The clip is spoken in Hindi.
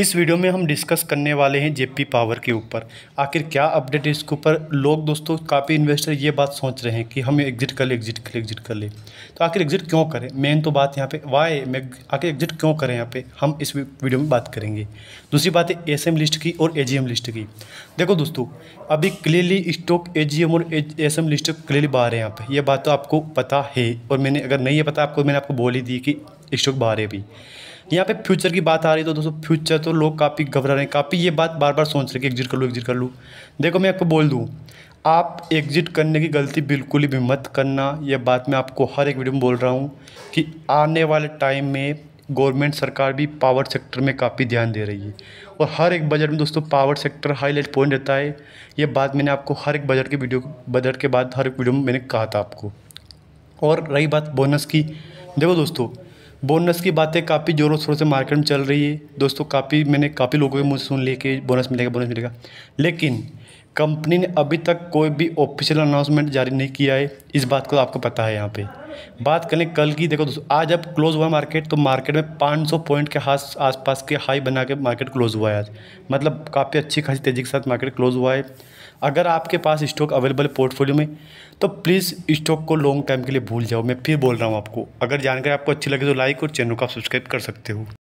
इस वीडियो में हम डिस्कस करने वाले हैं जेपी पावर के ऊपर आखिर क्या अपडेट है इसके ऊपर लोग दोस्तों काफ़ी इन्वेस्टर ये बात सोच रहे हैं कि हम एग्जिट कर ले एग्जिट कर ले एग्जिट कर ले तो आखिर एग्जिट क्यों करें मेन तो बात यहाँ पे वाई मैं आखिर एग्जिट क्यों करें यहाँ पे हम इस वीडियो में बात करेंगे दूसरी बात है एस लिस्ट की और ए लिस्ट की देखो दोस्तों अभी क्लियरली स्टॉक ए और एस लिस्ट क्लियरली बाहर है यहाँ पर यह बात तो आपको पता है और मैंने अगर नहीं है पता आपको मैंने आपको बोल ही दी कि स्टॉक बाहर है अभी यहाँ पे फ्यूचर की बात आ रही है तो दोस्तों फ्यूचर तो लोग काफ़ी घबरा रहे हैं काफ़ी ये बात बार बार सोच रहे कि एग्जिट कर लूँ एग्जिट कर लूँ देखो मैं आपको बोल दूँ आप एग्जिट करने की गलती बिल्कुल भी मत करना यह बात मैं आपको हर एक वीडियो में बोल रहा हूँ कि आने वाले टाइम में गवर्नमेंट सरकार भी पावर सेक्टर में काफ़ी ध्यान दे रही है और हर एक बजट में दोस्तों पावर सेक्टर हाईलाइट पॉइंट रहता है ये बात मैंने आपको हर एक बजट के वीडियो बजट के बाद हर एक वीडियो में मैंने कहा था आपको और रही बात बोनस की देखो दोस्तों बोनस की बातें काफ़ी ज़ोरों शोरों से मार्केट में चल रही है दोस्तों काफ़ी मैंने काफ़ी लोगों के मुझे सुन लिया कि बोनस मिलेगा बोनस मिलेगा लेकिन कंपनी ने अभी तक कोई भी ऑफिशियल अनाउंसमेंट जारी नहीं किया है इस बात को आपको पता है यहाँ पे बात करें कल की देखो दोस्तों आज अब क्लोज हुआ मार्केट तो मार्केट में 500 पॉइंट के हाथ आसपास के हाई बना के मार्केट क्लोज हुआ है आज मतलब काफ़ी अच्छी खासी तेज़ी के साथ मार्केट क्लोज हुआ है अगर आपके पास स्टॉक अवेलेबल है पोर्टफोलियो में तो प्लीज़ स्टॉक को लॉन्ग टाइम के लिए भूल जाओ मैं फिर बोल रहा हूँ आपको अगर जानकारी आपको अच्छी लगे तो लाइक और चैनल को आप सब्सक्राइब कर सकते हो